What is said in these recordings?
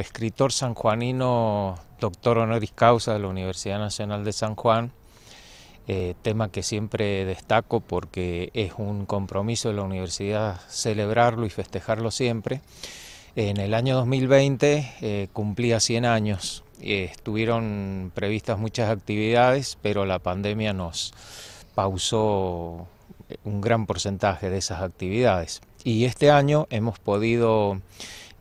escritor sanjuanino, doctor honoris causa de la Universidad Nacional de San Juan, eh, tema que siempre destaco porque es un compromiso de la universidad celebrarlo y festejarlo siempre. En el año 2020 eh, cumplía 100 años. Eh, estuvieron previstas muchas actividades, pero la pandemia nos pausó un gran porcentaje de esas actividades. Y este año hemos podido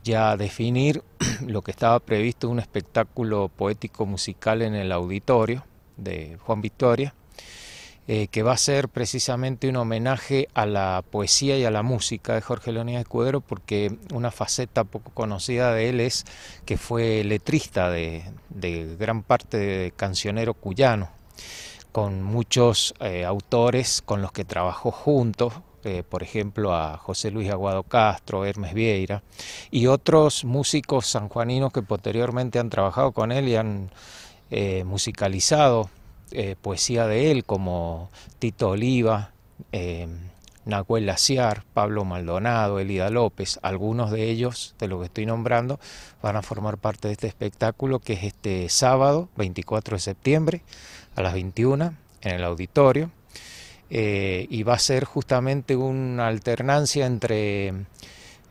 ya definir lo que estaba previsto un espectáculo poético musical en el auditorio de Juan Victoria, eh, que va a ser precisamente un homenaje a la poesía y a la música de Jorge Leonidas Escudero, porque una faceta poco conocida de él es que fue letrista de, gran parte de cancionero cuyano, con muchos eh, autores con los que trabajó juntos, eh, por ejemplo a José Luis Aguado Castro, Hermes Vieira y otros músicos sanjuaninos que posteriormente han trabajado con él y han eh, musicalizado eh, poesía de él como Tito Oliva, Nahuel Laciar, Pablo Maldonado, Elida López, algunos de ellos, de lo que estoy nombrando, van a formar parte de este espectáculo que es este sábado 24 de septiembre a las 21 en el auditorio. Eh, y va a ser justamente una alternancia entre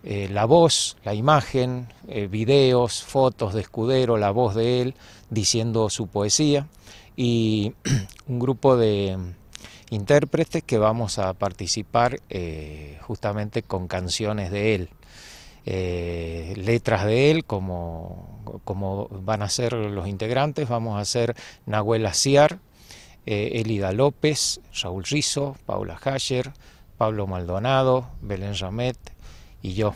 eh, la voz, la imagen, eh, videos, fotos de Escudero, la voz de él diciendo su poesía y un grupo de intérpretes que vamos a participar justamente con canciones de él. letras de él, como, van a ser los integrantes. Vamos a hacer Nahuel Aciar, eh, Elida López, Raúl Rizo, Paula Hasher, Pablo Maldonado, Belén Ramet y yo.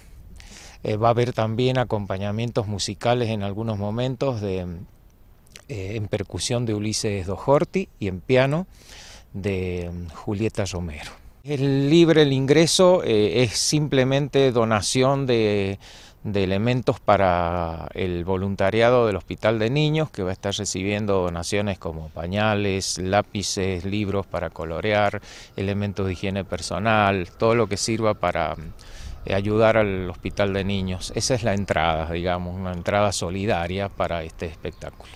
Eh, va a haber también acompañamientos musicales en algunos momentos de, eh, en percusión de Ulises Dojorti y en piano de mm, Julieta Romero. Es libre el ingreso, eh, es simplemente donación de elementos para el voluntariado del Hospital de Niños, que va a estar recibiendo donaciones como pañales, lápices, libros para colorear, elementos de higiene personal, todo lo que sirva para eh, ayudar al Hospital de Niños. Esa es la entrada, digamos, una entrada solidaria para este espectáculo.